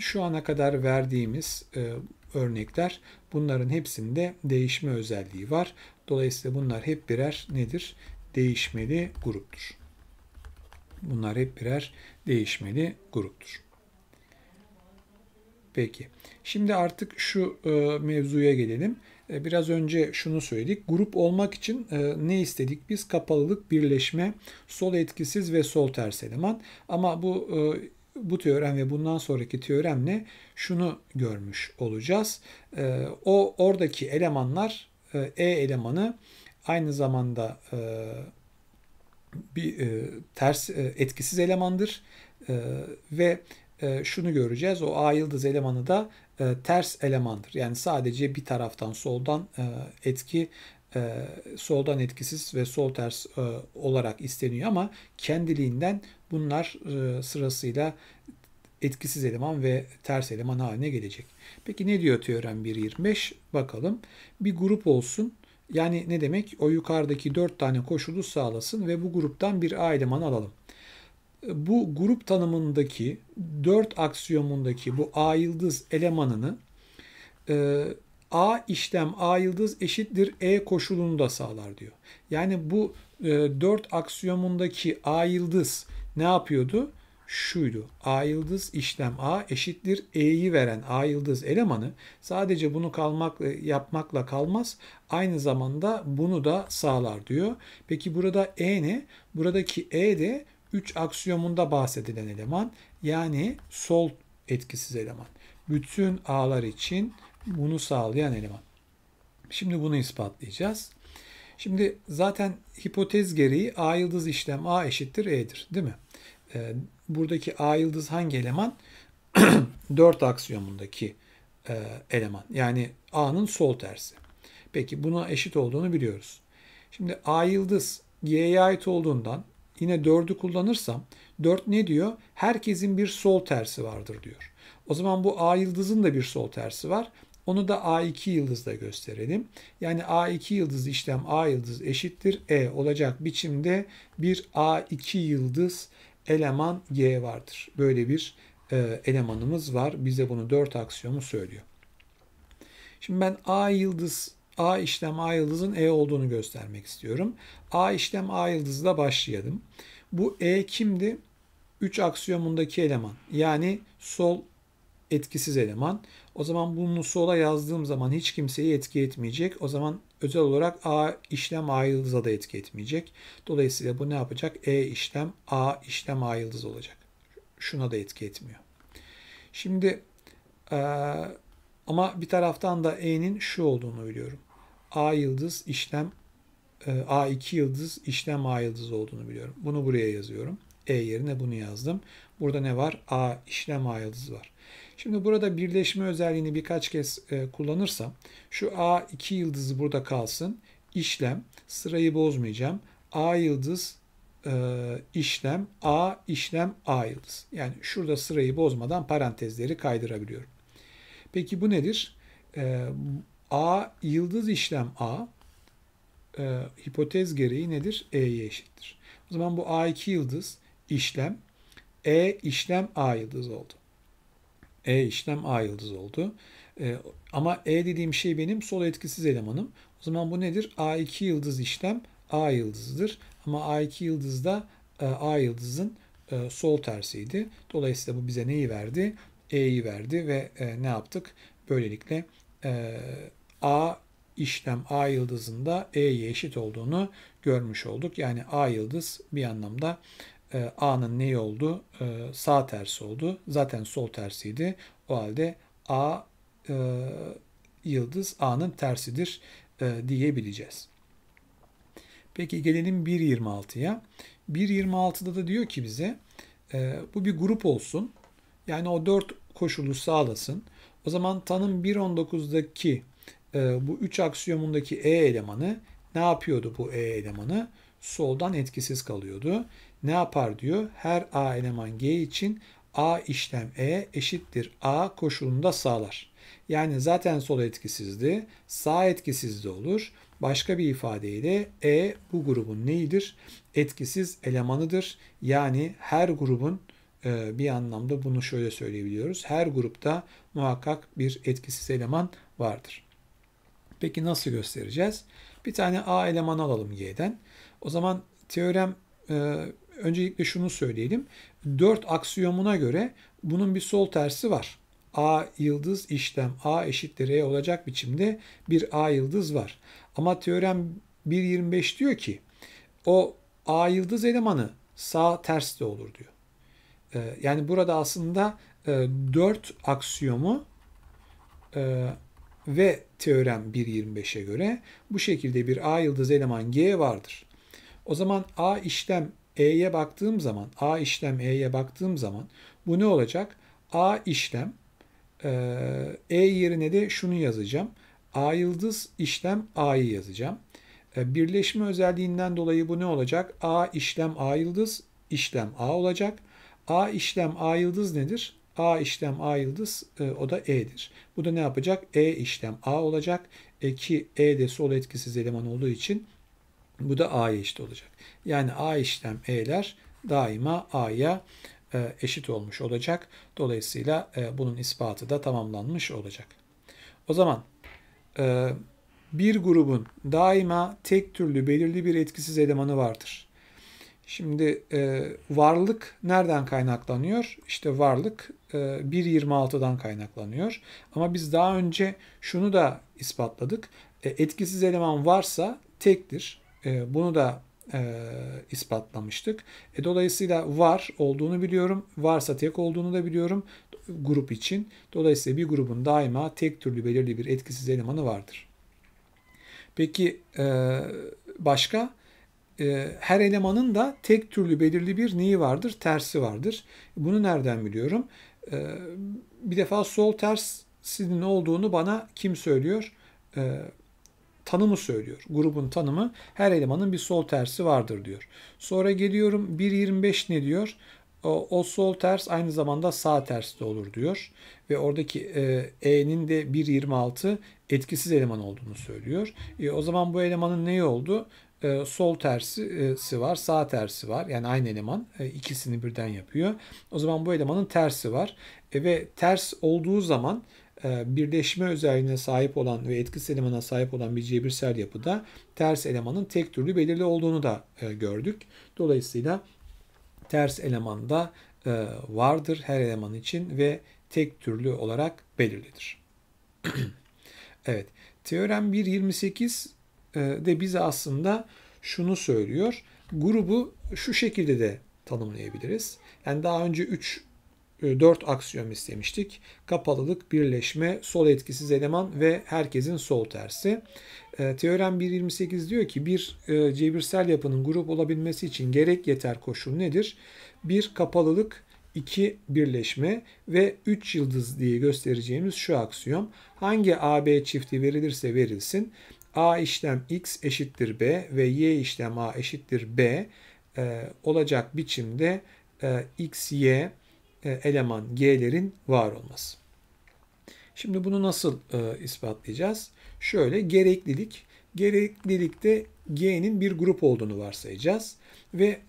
Şu ana kadar verdiğimiz e, örnekler bunların hepsinde değişme özelliği var. Dolayısıyla bunlar hep birer nedir? Değişmeli gruptur. Bunlar hep birer değişmeli gruptur. Peki. Şimdi artık şu e, mevzuya gelelim. E, biraz önce şunu söyledik. Grup olmak için e, ne istedik? Biz kapalılık, birleşme, sol etkisiz ve sol ters eleman. Ama bu e, bu teorem ve bundan sonraki teoremle şunu görmüş olacağız. E, o oradaki elemanlar e, e elemanı aynı zamanda e, bir e, ters e, etkisiz elemandır e, ve e, şunu göreceğiz. O A yıldız elemanı da e, ters elemandır. Yani sadece bir taraftan soldan e, etki e, soldan etkisiz ve sol ters e, olarak isteniyor ama kendiliğinden bunlar e, sırasıyla etkisiz eleman ve ters eleman haline gelecek. Peki ne diyor teorem 1.25? Bakalım. Bir grup olsun. Yani ne demek? O yukarıdaki 4 tane koşulu sağlasın ve bu gruptan bir A elemanı alalım bu grup tanımındaki dört aksiyomundaki bu A yıldız elemanını e, A işlem A yıldız eşittir E koşulunu da sağlar diyor. Yani bu e, 4 aksiyomundaki A yıldız ne yapıyordu? Şuydu. A yıldız işlem A eşittir E'yi veren A yıldız elemanı sadece bunu kalmak, e, yapmakla kalmaz. Aynı zamanda bunu da sağlar diyor. Peki burada E ne? Buradaki E de 3 aksiyomunda bahsedilen eleman yani sol etkisiz eleman. Bütün A'lar için bunu sağlayan eleman. Şimdi bunu ispatlayacağız. Şimdi zaten hipotez gereği A yıldız işlem A eşittir E'dir değil mi? Ee, buradaki A yıldız hangi eleman? 4 aksiyomundaki e, eleman. Yani A'nın sol tersi. Peki buna eşit olduğunu biliyoruz. Şimdi A yıldız G'ye ait olduğundan Yine 4'ü kullanırsam 4 ne diyor? Herkesin bir sol tersi vardır diyor. O zaman bu A yıldızın da bir sol tersi var. Onu da A2 yıldızla gösterelim. Yani A2 yıldız işlem A yıldız eşittir E olacak biçimde bir A2 yıldız eleman G vardır. Böyle bir e, elemanımız var. Bize bunu 4 aksiyomu söylüyor. Şimdi ben A yıldız A işlem A yıldızın E olduğunu göstermek istiyorum. A işlem A yıldızla başlayalım. Bu E kimdi? 3 aksiyomundaki eleman. Yani sol etkisiz eleman. O zaman bunu sola yazdığım zaman hiç kimseyi etki etmeyecek. O zaman özel olarak A işlem A yıldıza da etki etmeyecek. Dolayısıyla bu ne yapacak? E işlem A işlem A yıldız olacak. Şuna da etki etmiyor. Şimdi ama bir taraftan da E'nin şu olduğunu biliyorum. A yıldız işlem e, A2 yıldız işlem A yıldız olduğunu biliyorum. Bunu buraya yazıyorum. E yerine bunu yazdım. Burada ne var? A işlem A yıldız var. Şimdi burada birleşme özelliğini birkaç kez e, kullanırsam şu A2 yıldızı burada kalsın. İşlem sırayı bozmayacağım. A yıldız e, işlem A işlem A yıldız. Yani şurada sırayı bozmadan parantezleri kaydırabiliyorum. Peki bu nedir? A yıldız işlem A e, hipotez gereği nedir? E'ye eşittir. O zaman bu A2 yıldız işlem E işlem A yıldız oldu. E işlem A yıldız oldu. E, ama E dediğim şey benim sol etkisiz elemanım. O zaman bu nedir? A2 yıldız işlem A yıldızıdır. Ama A2 yıldız da e, A yıldızın e, sol tersiydi. Dolayısıyla bu bize neyi verdi? E'yi verdi ve e, ne yaptık? Böylelikle e, A işlem A yıldızında E'ye eşit olduğunu görmüş olduk. Yani A yıldız bir anlamda e, A'nın neyi oldu? E, sağ tersi oldu. Zaten sol tersiydi. O halde A e, yıldız A'nın tersidir diyebileceğiz. Peki gelelim 1.26'ya. 1.26'da da diyor ki bize bu bir grup olsun. Yani o 4 koşulu sağlasın. O zaman tanım 1.19'daki e, bu 3 aksiyomundaki E elemanı ne yapıyordu bu E elemanı? Soldan etkisiz kalıyordu. Ne yapar diyor? Her A eleman G için A işlem E eşittir A koşulunda sağlar. Yani zaten sol etkisizdi. Sağ etkisiz de olur. Başka bir ifadeyle E bu grubun neyidir? Etkisiz elemanıdır. Yani her grubun e, bir anlamda bunu şöyle söyleyebiliyoruz. Her grupta muhakkak bir etkisiz eleman vardır. Peki nasıl göstereceğiz? Bir tane A elemanı alalım Y'den. O zaman teorem e, öncelikle şunu söyleyelim. 4 aksiyomuna göre bunun bir sol tersi var. A yıldız işlem A eşittir E olacak biçimde bir A yıldız var. Ama teorem 1.25 diyor ki o A yıldız elemanı sağ ters de olur diyor. E, yani burada aslında e, 4 aksiyomu e, ve teorem 1.25'e göre bu şekilde bir A yıldız eleman G vardır. O zaman A işlem E'ye baktığım zaman, A işlem E'ye baktığım zaman bu ne olacak? A işlem e, e yerine de şunu yazacağım. A yıldız işlem A'yı yazacağım. E, birleşme özelliğinden dolayı bu ne olacak? A işlem A yıldız işlem A olacak. A işlem A yıldız nedir? A işlem A yıldız e, o da E'dir. Bu da ne yapacak? E işlem A olacak. E, ki E de sol etkisiz eleman olduğu için bu da A'ya eşit olacak. Yani A işlem E'ler daima A'ya e, eşit olmuş olacak. Dolayısıyla e, bunun ispatı da tamamlanmış olacak. O zaman e, bir grubun daima tek türlü belirli bir etkisiz elemanı vardır. Şimdi e, varlık nereden kaynaklanıyor? İşte varlık e, 1.26'dan kaynaklanıyor. Ama biz daha önce şunu da ispatladık. E, etkisiz eleman varsa tektir. E, bunu da e, ispatlamıştık. E, dolayısıyla var olduğunu biliyorum. Varsa tek olduğunu da biliyorum grup için. Dolayısıyla bir grubun daima tek türlü belirli bir etkisiz elemanı vardır. Peki e, başka? Başka? e, her elemanın da tek türlü belirli bir neyi vardır? Tersi vardır. Bunu nereden biliyorum? E, bir defa sol tersinin olduğunu bana kim söylüyor? E, tanımı söylüyor. Grubun tanımı her elemanın bir sol tersi vardır diyor. Sonra geliyorum 1.25 ne diyor? O, o sol ters aynı zamanda sağ ters de olur diyor. Ve oradaki e, E'nin de 1.26 etkisiz eleman olduğunu söylüyor. E, o zaman bu elemanın neyi oldu? e, sol tersi e, var, sağ tersi var. Yani aynı eleman e, ikisini birden yapıyor. O zaman bu elemanın tersi var e, ve ters olduğu zaman e, birleşme özelliğine sahip olan ve etkisiz elemana sahip olan bir cebirsel yapıda ters elemanın tek türlü belirli olduğunu da e, gördük. Dolayısıyla ters eleman da e, vardır her eleman için ve tek türlü olarak belirlidir. evet. Teorem 1.28 ee, de bize aslında şunu söylüyor. Grubu şu şekilde de tanımlayabiliriz. Yani daha önce 3 4 e, aksiyon istemiştik. Kapalılık, birleşme, sol etkisiz eleman ve herkesin sol tersi. Ee, teorem 1.28 diyor ki bir e, cebirsel yapının grup olabilmesi için gerek yeter koşul nedir? Bir kapalılık, iki birleşme ve 3 yıldız diye göstereceğimiz şu aksiyon hangi AB çifti verilirse verilsin A işlem x eşittir b ve y işlem a eşittir b e, olacak biçimde e, x, y e, eleman g'lerin var olması. Şimdi bunu nasıl ispatlayacağız? Şöyle gereklilik. Gereklilikte G'nin bir grup olduğunu varsayacağız. Ve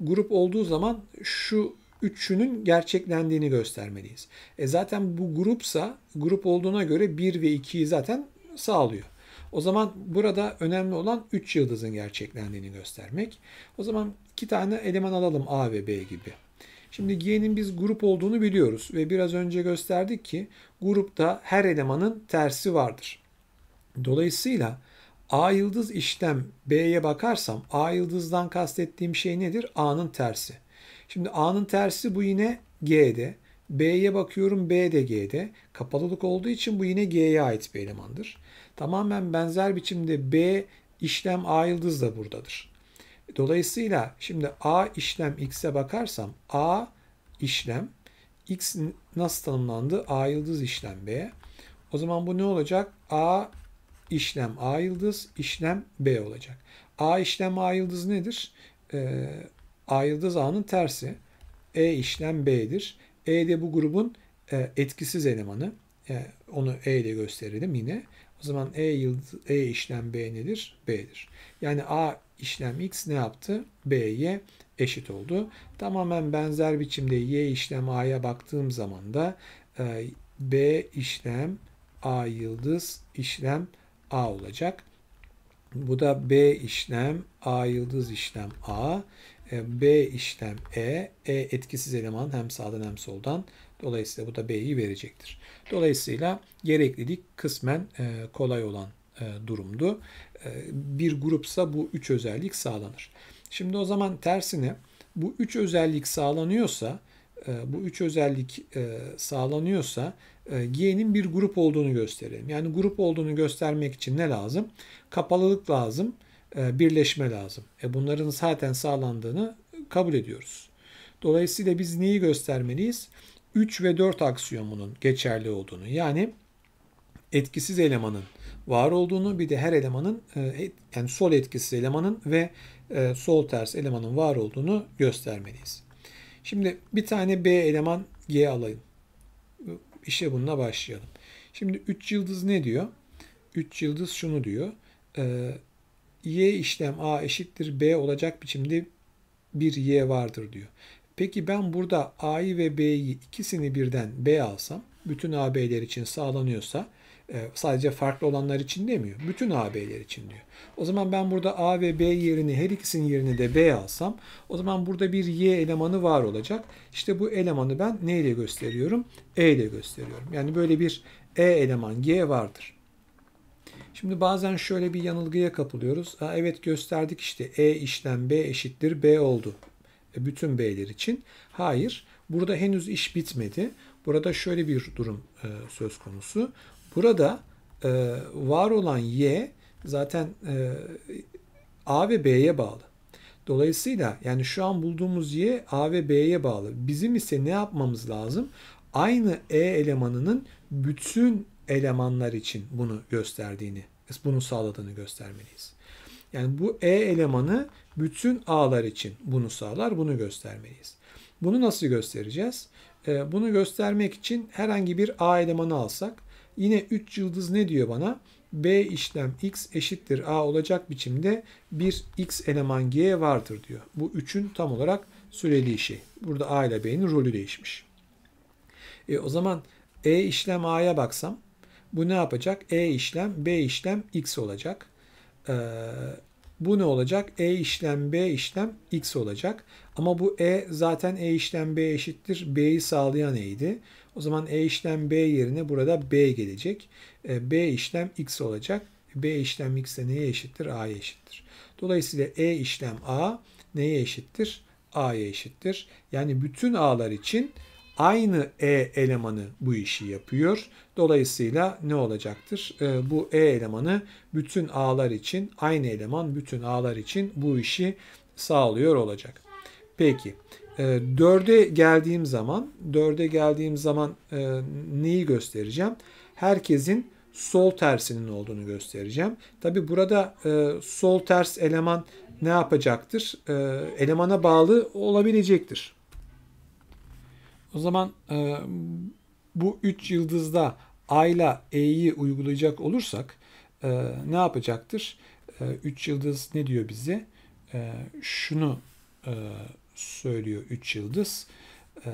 grup olduğu zaman şu üçünün gerçeklendiğini göstermeliyiz. E zaten bu grupsa grup olduğuna göre 1 ve 2'yi zaten sağlıyor. O zaman burada önemli olan 3 yıldızın gerçeklendiğini göstermek. O zaman 2 tane eleman alalım A ve B gibi. Şimdi G'nin biz grup olduğunu biliyoruz ve biraz önce gösterdik ki grupta her elemanın tersi vardır. Dolayısıyla A yıldız işlem B'ye bakarsam A yıldızdan kastettiğim şey nedir? A'nın tersi. Şimdi A'nın tersi bu yine G'de. B'ye bakıyorum B de G'de. Kapalılık olduğu için bu yine G'ye ait bir elemandır. Tamamen benzer biçimde B işlem A yıldız da buradadır. Dolayısıyla şimdi A işlem X'e bakarsam A işlem X nasıl tanımlandı? A yıldız işlem B. O zaman bu ne olacak? A işlem A yıldız işlem B olacak. A işlem A yıldız nedir? Ee, A yıldız A'nın tersi. E işlem B'dir. E de bu grubun e, etkisiz elemanı. E, onu E ile gösterelim yine. O zaman E yıldız E işlem B nedir? B'dir. Yani A işlem X ne yaptı? B'ye eşit oldu. Tamamen benzer biçimde Y işlem A'ya baktığım zaman da e, B işlem A yıldız işlem A olacak. Bu da B işlem A yıldız işlem A. E, B işlem E. E etkisiz eleman hem sağdan hem soldan. Dolayısıyla bu da B'yi verecektir. Dolayısıyla gereklilik kısmen e, kolay olan e, durumdu. E, bir grupsa bu üç özellik sağlanır. Şimdi o zaman tersine bu üç özellik sağlanıyorsa bu üç özellik sağlanıyorsa G'nin bir grup olduğunu gösterelim. Yani grup olduğunu göstermek için ne lazım? Kapalılık lazım, birleşme lazım. E bunların zaten sağlandığını kabul ediyoruz. Dolayısıyla biz neyi göstermeliyiz? 3 ve 4 aksiyomunun geçerli olduğunu yani etkisiz elemanın var olduğunu bir de her elemanın e, yani sol etkisiz elemanın ve e, sol ters elemanın var olduğunu göstermeliyiz. Şimdi bir tane B eleman G alayım. İşe bununla başlayalım. Şimdi 3 yıldız ne diyor? 3 yıldız şunu diyor. E, y işlem A eşittir B olacak biçimde bir Y vardır diyor. Peki ben burada A'yı ve B'yi ikisini birden B alsam bütün AB'ler için sağlanıyorsa e, sadece farklı olanlar için demiyor. Bütün AB'ler için diyor. O zaman ben burada A ve B yerini her ikisinin yerini de B alsam o zaman burada bir Y elemanı var olacak. İşte bu elemanı ben ne ile gösteriyorum? E ile gösteriyorum. Yani böyle bir E eleman G vardır. Şimdi bazen şöyle bir yanılgıya kapılıyoruz. Ha, evet gösterdik işte E işlem B eşittir B oldu. E, bütün B'ler için. Hayır, burada henüz iş bitmedi. Burada şöyle bir durum e, söz konusu. Burada e, var olan Y zaten e, A ve B'ye bağlı. Dolayısıyla yani şu an bulduğumuz Y A ve B'ye bağlı. Bizim ise ne yapmamız lazım? Aynı E elemanının bütün elemanlar için bunu gösterdiğini, bunu sağladığını göstermeliyiz. Yani bu E elemanı bütün A'lar için bunu sağlar, bunu göstermeliyiz. Bunu nasıl göstereceğiz? E, bunu göstermek için herhangi bir A elemanı alsak, yine 3 yıldız ne diyor bana? B işlem X eşittir A olacak biçimde bir X eleman G vardır diyor. Bu 3'ün tam olarak süreliği şey. Burada A ile B'nin rolü değişmiş. E, o zaman E işlem A'ya baksam bu ne yapacak? E işlem B işlem X olacak. Ee, bu ne olacak? E işlem B işlem X olacak. Ama bu E zaten E işlem B eşittir. B'yi sağlayan E'ydi. O zaman E işlem B yerine burada B gelecek. E, B işlem X olacak. B işlem X de neye eşittir? A'ya eşittir. Dolayısıyla E işlem A neye eşittir? A'ya eşittir. Yani bütün A'lar için aynı E elemanı bu işi yapıyor. Dolayısıyla ne olacaktır? Ee, bu E elemanı bütün ağlar için, aynı eleman bütün ağlar için bu işi sağlıyor olacak. Peki, 4'e geldiğim zaman, 4'e geldiğim zaman e, neyi göstereceğim? Herkesin sol tersinin olduğunu göstereceğim. Tabi burada e, sol ters eleman ne yapacaktır? E, elemana bağlı olabilecektir. O zaman e, bu 3 yıldızda Ayla E'yi uygulayacak olursak e, ne yapacaktır? 3 e, yıldız ne diyor bize? E, şunu e, söylüyor 3 yıldız. E,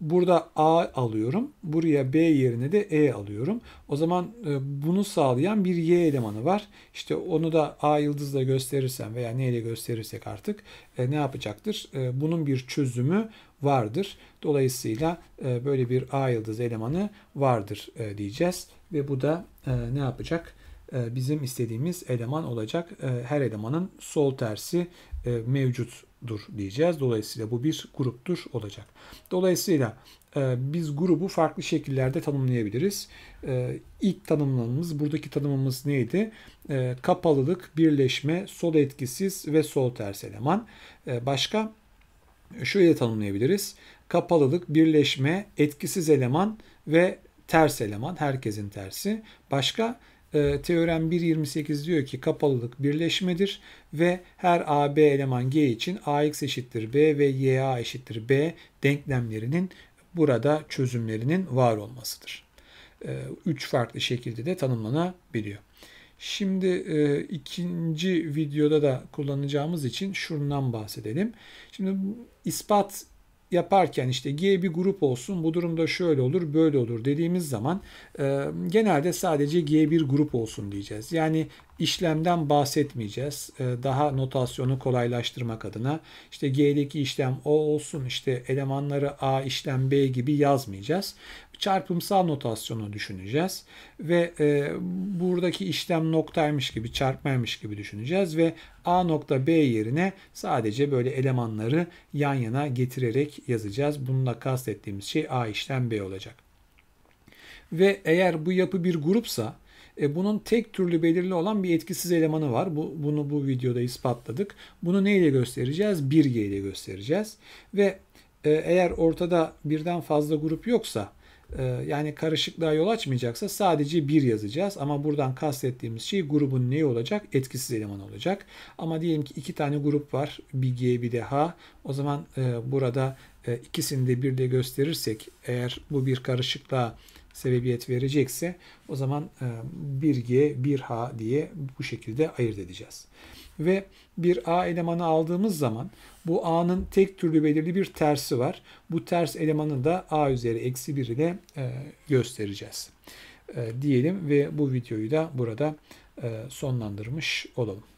burada A alıyorum. Buraya B yerine de E alıyorum. O zaman e, bunu sağlayan bir Y elemanı var. İşte onu da A yıldızla gösterirsem veya neyle gösterirsek artık e, ne yapacaktır? E, bunun bir çözümü vardır. Dolayısıyla e, böyle bir A yıldız elemanı vardır e, diyeceğiz. Ve bu da e, ne yapacak? E, bizim istediğimiz eleman olacak. E, her elemanın sol tersi e, mevcuttur diyeceğiz. Dolayısıyla bu bir gruptur olacak. Dolayısıyla e, biz grubu farklı şekillerde tanımlayabiliriz. E, ilk tanımlamamız, buradaki tanımımız neydi? E, kapalılık, birleşme, sol etkisiz ve sol ters eleman. Başka? şöyle tanımlayabiliriz. Kapalılık, birleşme, etkisiz eleman ve ters eleman, herkesin tersi. Başka e, teorem 1.28 diyor ki kapalılık birleşmedir ve her AB eleman G için AX eşittir B ve YA eşittir B denklemlerinin burada çözümlerinin var olmasıdır. E, üç farklı şekilde de tanımlanabiliyor. Şimdi e, ikinci videoda da kullanacağımız için şundan bahsedelim. Şimdi ispat yaparken işte G bir grup olsun bu durumda şöyle olur böyle olur dediğimiz zaman e, genelde sadece G bir grup olsun diyeceğiz. Yani işlemden bahsetmeyeceğiz. E, daha notasyonu kolaylaştırmak adına işte G'deki işlem O olsun işte elemanları A işlem B gibi yazmayacağız çarpımsal notasyonu düşüneceğiz ve e, buradaki işlem noktaymış gibi çarpmaymış gibi düşüneceğiz ve A nokta B yerine sadece böyle elemanları yan yana getirerek yazacağız. Bununla kastettiğimiz şey A işlem B olacak. Ve eğer bu yapı bir grupsa e, bunun tek türlü belirli olan bir etkisiz elemanı var. Bu, bunu bu videoda ispatladık. Bunu neyle göstereceğiz? 1G ile göstereceğiz. Ve e, eğer ortada birden fazla grup yoksa ee, yani karışıklığa yol açmayacaksa sadece bir yazacağız. Ama buradan kastettiğimiz şey grubun ne olacak? Etkisiz eleman olacak. Ama diyelim ki iki tane grup var. Bir G bir de H. O zaman e, burada e, ikisini de bir de gösterirsek eğer bu bir karışıklığa sebebiyet verecekse o zaman e, bir g bir h diye bu şekilde ayırt edeceğiz ve bir A elemanı aldığımız zaman bu A'nın tek türlü belirli bir tersi var. Bu ters elemanı da A üzeri eksi 1 ile e, göstereceğiz e, diyelim ve bu videoyu da burada e, sonlandırmış olalım.